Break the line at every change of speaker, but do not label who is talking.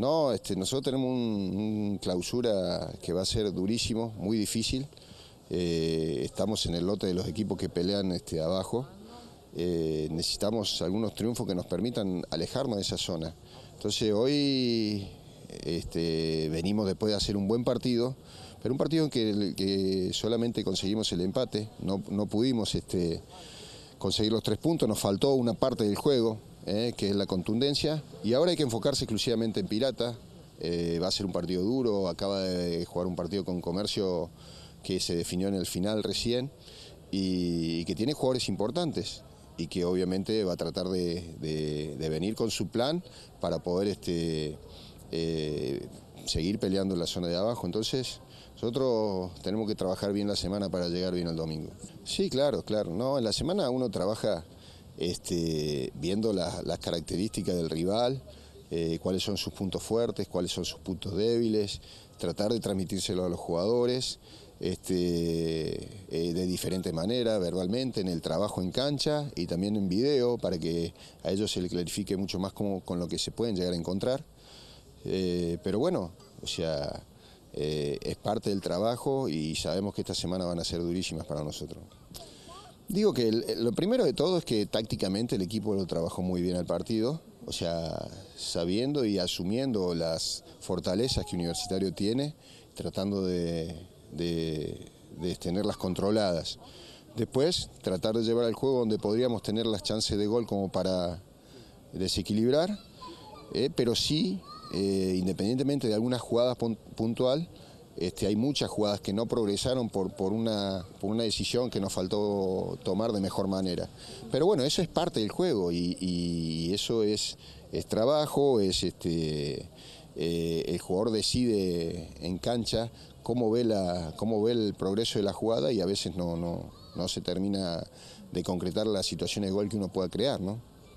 No, este, nosotros tenemos una clausura que va a ser durísimo, muy difícil. Eh, estamos en el lote de los equipos que pelean este, abajo. Eh, necesitamos algunos triunfos que nos permitan alejarnos de esa zona. Entonces hoy este, venimos después de hacer un buen partido, pero un partido en que, que solamente conseguimos el empate, no, pudimos este, conseguir los tres puntos, nos faltó una parte del juego, eh, que es la contundencia. Y ahora hay que enfocarse exclusivamente en Pirata. Eh, va a ser un partido duro, acaba de jugar un partido con Comercio que se definió en el final recién y, que tiene jugadores importantes y que obviamente va a tratar de, venir con su plan para poder este, eh, seguir peleando en la zona de abajo. Entonces, nosotros tenemos que trabajar bien la semana para llegar bien al domingo. Sí, claro, claro. No, en la semana uno trabaja este, viendo las, características del rival, eh, cuáles son sus puntos fuertes, cuáles son sus puntos débiles, tratar de transmitírselo a los jugadores este, eh, de diferente manera, verbalmente, en el trabajo en cancha y también en video, para que a ellos se les clarifique mucho más con lo que se pueden llegar a encontrar. Eh, pero bueno, o sea, es parte del trabajo y sabemos que esta semana van a ser durísimas para nosotros. Digo que lo primero de todo es que tácticamente el equipo lo trabajó muy bien al partido, o sea, sabiendo y asumiendo las fortalezas que Universitario tiene, tratando de, tenerlas controladas. Después, tratar de llevar al juego donde podríamos tener las chances de gol como para desequilibrar, eh, pero sí, eh, independientemente de algunas jugadas puntual, este, hay muchas jugadas que no progresaron por, por, una, decisión que nos faltó tomar de mejor manera. Pero bueno, eso es parte del juego y, eso es, es trabajo, es este, eh, el jugador decide en cancha cómo ve, la, cómo ve el progreso de la jugada y a veces no, se termina de concretar la situación de gol que uno pueda crear, ¿no?